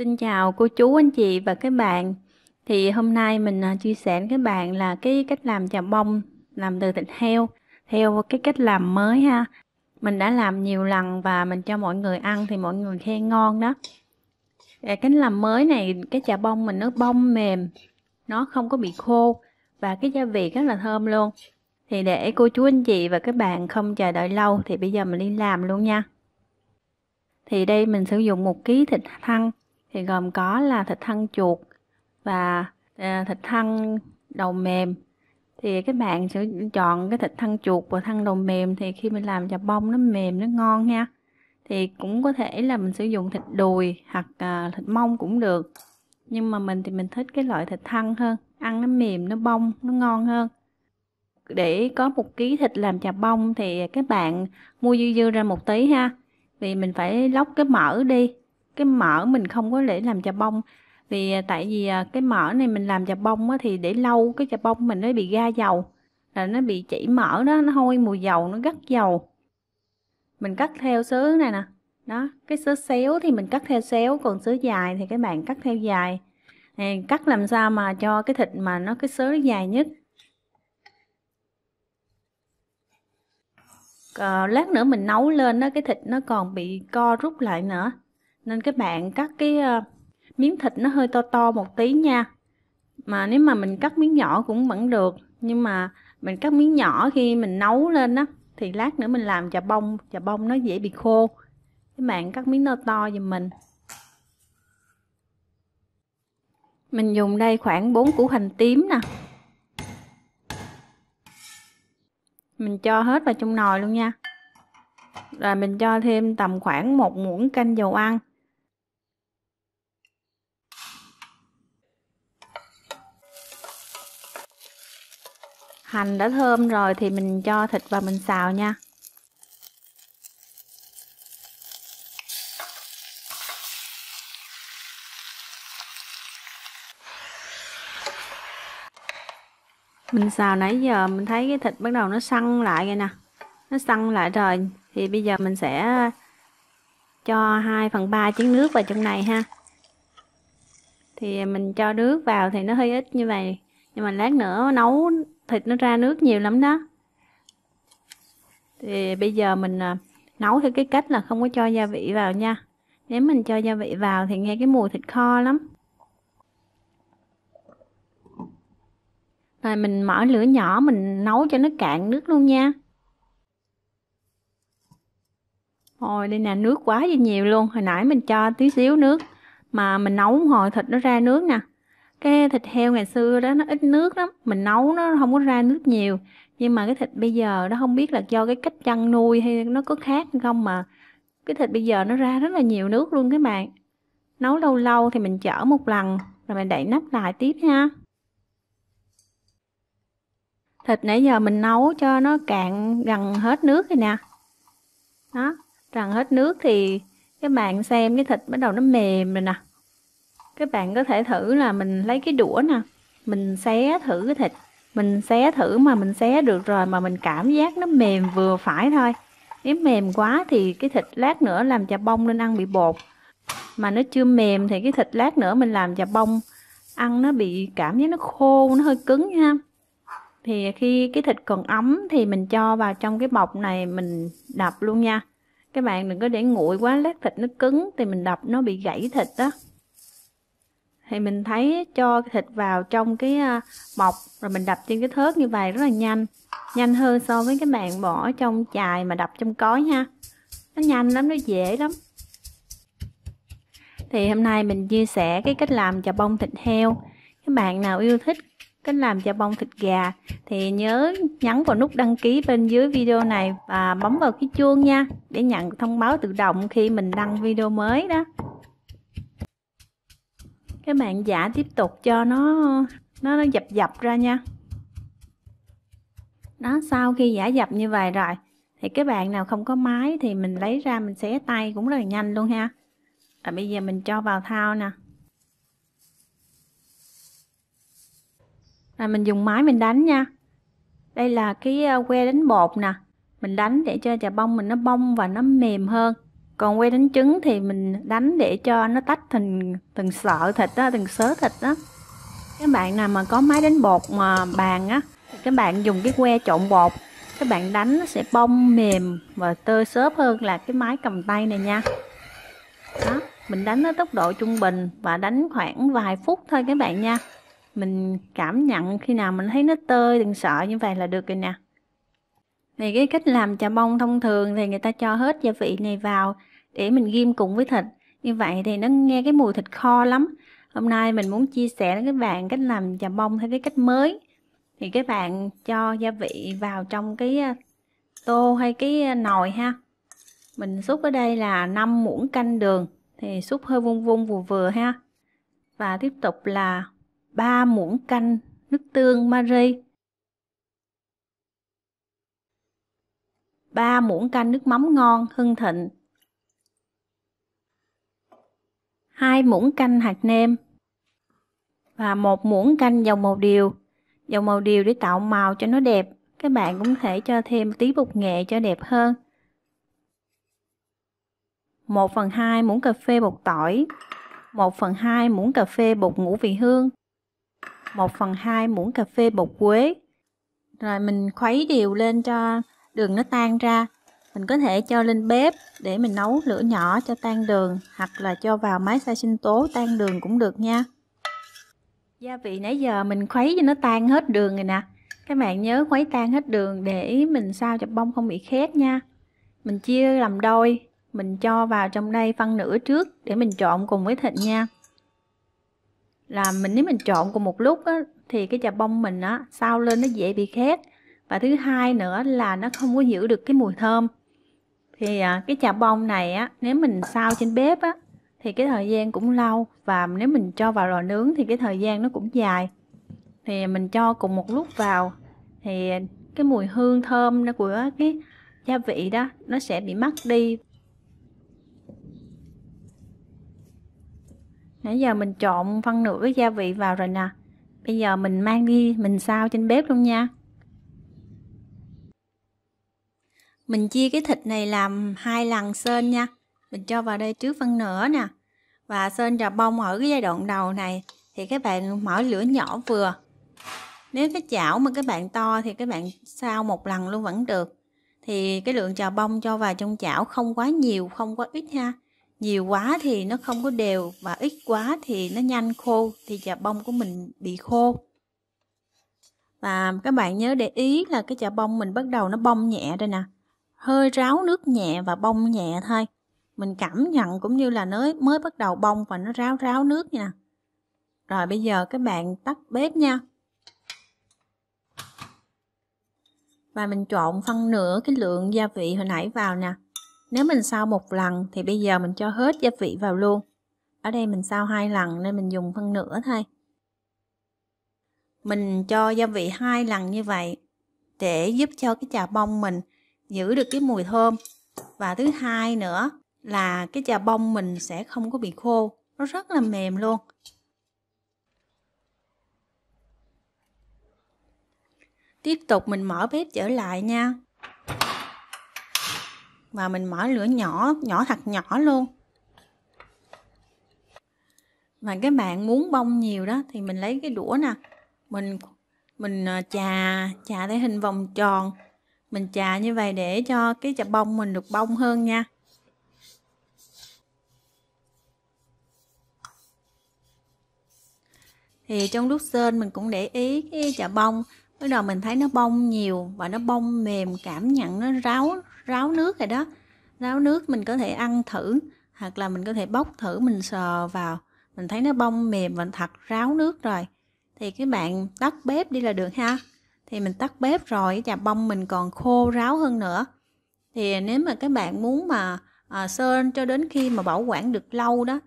Xin chào cô chú anh chị và các bạn. Thì hôm nay mình à, chia sẻ với các bạn là cái cách làm chà bông làm từ thịt heo theo cái cách làm mới ha. Mình đã làm nhiều lần và mình cho mọi người ăn thì mọi người khen ngon đó. Cái làm mới này cái chà bông mình nó bông mềm, nó không có bị khô và cái gia vị rất là thơm luôn. Thì để cô chú anh chị và các bạn không chờ đợi lâu thì bây giờ mình đi làm luôn nha. Thì đây mình sử dụng một ký thịt thăn thì gồm có là thịt thăn chuột và à, thịt thăn đầu mềm thì các bạn sẽ chọn cái thịt thăn chuột và thăn đầu mềm thì khi mình làm chà bông nó mềm nó ngon nha thì cũng có thể là mình sử dụng thịt đùi hoặc à, thịt mông cũng được nhưng mà mình thì mình thích cái loại thịt thăn hơn ăn nó mềm nó bông nó ngon hơn để có một ký thịt làm chà bông thì các bạn mua dư dư ra một tí ha vì mình phải lóc cái mỡ đi cái mỡ mình không có để làm chà bông vì à, tại vì à, cái mỡ này mình làm chà bông á, thì để lâu cái chà bông mình nó bị ga dầu là nó bị chảy mỡ đó nó hôi mùi dầu nó gắt dầu mình cắt theo sớ này nè đó cái sớ xéo thì mình cắt theo xéo còn sớ dài thì các bạn cắt theo dài này, cắt làm sao mà cho cái thịt mà nó cái sớ dài nhất à, lát nữa mình nấu lên đó cái thịt nó còn bị co rút lại nữa nên các bạn cắt cái ờ, miếng thịt nó hơi to to một tí nha mà nếu mà mình cắt miếng nhỏ cũng vẫn được nhưng mà mình cắt miếng nhỏ khi mình nấu lên á thì lát nữa mình làm chà bông chà bông nó dễ bị khô các bạn cắt miếng nó to giùm mình mình dùng đây khoảng 4 củ hành tím nè mình cho hết vào trong nồi luôn nha rồi mình cho thêm tầm khoảng một muỗng canh dầu ăn hành đã thơm rồi thì mình cho thịt vào mình xào nha mình xào nãy giờ mình thấy cái thịt bắt đầu nó săn lại rồi nè nó săn lại rồi thì bây giờ mình sẽ cho 2 phần 3 chén nước vào trong này ha thì mình cho nước vào thì nó hơi ít như vậy nhưng mà lát nữa nấu thịt nó ra nước nhiều lắm đó thì bây giờ mình à, nấu theo cái cách là không có cho gia vị vào nha nếu mình cho gia vị vào thì nghe cái mùi thịt kho lắm rồi mình mở lửa nhỏ mình nấu cho nó cạn nước luôn nha Ôi đây nè nước quá gì nhiều luôn Hồi nãy mình cho tí xíu nước Mà mình nấu hồi thịt nó ra nước nè cái thịt heo ngày xưa đó nó ít nước lắm mình nấu nó không có ra nước nhiều nhưng mà cái thịt bây giờ nó không biết là do cái cách chăn nuôi hay nó có khác không mà cái thịt bây giờ nó ra rất là nhiều nước luôn các bạn nấu lâu lâu thì mình chở một lần rồi mình đậy nắp lại tiếp nha. thịt nãy giờ mình nấu cho nó cạn gần hết nước rồi nè đó gần hết nước thì các bạn xem cái thịt bắt đầu nó mềm rồi nè các bạn có thể thử là mình lấy cái đũa nè mình xé thử cái thịt mình xé thử mà mình xé được rồi mà mình cảm giác nó mềm vừa phải thôi nếu mềm quá thì cái thịt lát nữa làm chà bông nên ăn bị bột mà nó chưa mềm thì cái thịt lát nữa mình làm chà bông ăn nó bị cảm giác nó khô nó hơi cứng ha thì khi cái thịt còn ấm thì mình cho vào trong cái bọc này mình đập luôn nha các bạn đừng có để nguội quá lát thịt nó cứng thì mình đập nó bị gãy thịt đó thì mình thấy cho thịt vào trong cái ờ, bọc rồi mình đập trên cái thớt như vậy rất là nhanh nhanh hơn so với các bạn bỏ trong chài mà đập trong cối ha nó nhanh lắm nó dễ lắm thì hôm nay mình chia sẻ cái cách làm chà bông thịt heo các bạn nào yêu thích cách làm chà bông thịt gà thì nhớ nhấn vào nút đăng ký bên dưới video này và bấm vào cái chuông nha để nhận thông báo tự động khi mình đăng video mới đó cái bạn giả tiếp tục cho nó nó, nó dập dập ra nha đó sau khi giả dập như vậy rồi thì cái bạn nào không có máy thì mình lấy ra mình xé tay cũng rất là nhanh luôn ha và bây giờ mình cho vào thao nè rồi mình dùng máy mình đánh nha đây là cái ờ, que đánh bột nè mình đánh để cho trà bông mình nó bông và nó mềm hơn còn que đánh trứng thì mình đánh để cho nó tách thành từng sợ thịt đó từng sớ thịt đó các bạn nào mà có máy đánh bột mà bàn á các bạn dùng cái que trộn bột các bạn đánh nó sẽ bông mềm và tơi xốp hơn là cái máy cầm tay này nha đó mình đánh ở tốc độ trung bình và đánh khoảng vài phút thôi các bạn nha mình cảm nhận khi nào mình thấy nó tơi đừng sợ như vậy là được rồi nè thì cái cách làm chà bông thông thường thì người ta cho hết gia vị này vào để mình ghim cùng với thịt. Như vậy thì nó nghe cái mùi thịt kho lắm. Hôm nay mình muốn chia sẻ với các bạn cách làm chà bông theo cái cách mới. Thì các bạn cho gia vị vào trong cái à, tô hay cái à, nồi ha. Mình xúc ở đây là 5 muỗng canh đường thì xúc hơi vuông vuông vừa vừa ha. Và tiếp tục là 3 muỗng canh nước tương Marie 3 muỗng canh nước mắm ngon hưng thịnh 2 muỗng canh hạt nêm và một muỗng canh dầu màu điều dầu màu điều để tạo màu cho nó đẹp các bạn cũng thể cho thêm tí bột nghệ cho đẹp hơn 1 phần 2 muỗng cà phê bột tỏi 1 phần 2 muỗng cà phê bột ngũ vị hương 1 phần 2 muỗng cà phê bột quế rồi mình khuấy đều lên cho đường nó tan ra mình có thể cho lên bếp để mình nấu lửa nhỏ cho tan đường hoặc là cho vào máy xay sinh tố tan đường cũng được nha gia vị nãy giờ mình khuấy cho nó tan hết đường rồi nè các bạn nhớ khuấy tan hết đường để mình sao cho bông không bị khét nha mình chia làm đôi mình cho vào trong đây phân nửa trước để mình trộn cùng với thịt nha là mình nếu mình trộn cùng một lúc á, thì cái chà bông mình á sao lên nó dễ bị khét và thứ hai nữa là nó không có giữ được cái mùi thơm thì à, cái chà bông này á nếu mình sao trên bếp á thì cái thời gian cũng lâu và nếu mình cho vào lò nướng thì cái thời gian nó cũng dài thì mình cho cùng một lúc vào thì cái mùi hương thơm của cái gia vị đó nó sẽ bị mất đi nãy giờ mình trộn phân nửa cái gia vị vào rồi nè bây giờ mình mang đi mình sao trên bếp luôn nha mình chia cái thịt này làm hai lần sên nha mình cho vào đây trước phân nửa nè và sên trà bông ở cái giai đoạn đầu này thì các bạn mở lửa nhỏ vừa nếu cái chảo mà các bạn to thì các bạn sao một lần luôn vẫn được thì cái lượng trà bông cho vào trong chảo không quá nhiều không quá ít ha nhiều quá thì nó không có đều và ít quá thì nó nhanh khô thì trà bông của mình bị khô và các bạn nhớ để ý là cái chả bông mình bắt đầu nó bông nhẹ đây nè hơi ráo nước nhẹ và bông nhẹ thôi mình cảm nhận cũng như là nới mới bắt đầu bông và nó ráo ráo nước nha rồi bây giờ các bạn tắt bếp nha và mình trộn phân nửa cái lượng gia vị hồi nãy vào nè nếu mình xào một lần thì bây giờ mình cho hết gia vị vào luôn ở đây mình xào hai lần nên mình dùng phân nửa thôi mình cho gia vị hai lần như vậy để giúp cho cái chà bông mình giữ được cái mùi thơm và thứ hai nữa là cái trà bông mình sẽ không có bị khô nó rất là mềm luôn tiếp tục mình mở bếp trở lại nha và mình mở lửa nhỏ nhỏ thật nhỏ luôn và các bạn muốn bông nhiều đó thì mình lấy cái đũa nè mình mình à, chà chà theo hình vòng tròn mình chà như vậy để cho cái chà bông mình được bông hơn nha thì trong lúc sên mình cũng để ý cái chà bông bắt đầu mình thấy nó bông nhiều và nó bông mềm cảm nhận nó ráo ráo nước rồi đó ráo nước mình có thể ăn thử hoặc là mình có thể bóc thử mình sờ vào mình thấy nó bông mềm và thật ráo nước rồi thì cái bạn tắt bếp đi là được ha thì mình tắt bếp rồi chà bông mình còn khô ráo hơn nữa thì nếu mà các bạn muốn mà à, sơn cho đến khi mà bảo quản được lâu đó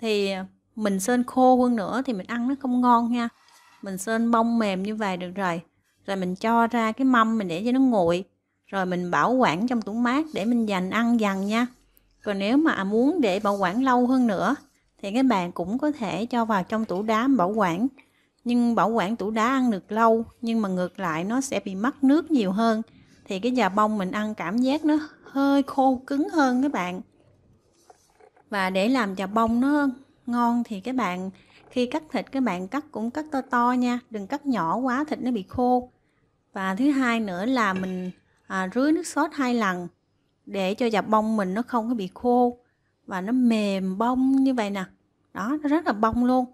thì mình sơn khô hơn nữa thì mình ăn nó không ngon nha mình sơn bông mềm như vậy được rồi rồi mình cho ra cái mâm mình để cho nó nguội rồi mình bảo quản trong tủ mát để mình dành ăn dần nha còn nếu mà muốn để bảo quản lâu hơn nữa thì các bạn cũng có thể cho vào trong tủ đá bảo quản nhưng bảo quản tủ đá ăn được lâu nhưng mà ngược lại nó sẽ bị mất nước nhiều hơn thì cái giò bông mình ăn cảm giác nó hơi khô cứng hơn các bạn và để làm giò bông nó ngon thì các bạn khi cắt thịt các bạn cắt cũng cắt to to nha đừng cắt nhỏ quá thịt nó bị khô và thứ hai nữa là mình à, rưới nước sốt hai lần để cho giò bông mình nó không có bị khô và nó mềm bông như vậy nè đó nó rất là bông luôn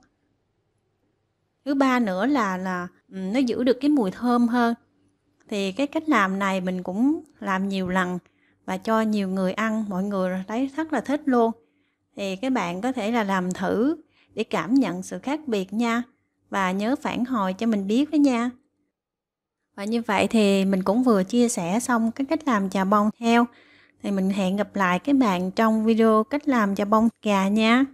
thứ ba nữa là là ừ, nó giữ được cái mùi thơm hơn thì cái cách làm này mình cũng làm nhiều lần và cho nhiều người ăn mọi người thấy rất là thích luôn thì các bạn có thể là làm thử để cảm nhận sự khác biệt nha và nhớ phản hồi cho mình biết đó nha và như vậy thì mình cũng vừa chia sẻ xong cái cách làm chà bông heo thì mình hẹn gặp lại các bạn trong video cách làm chà bông gà nha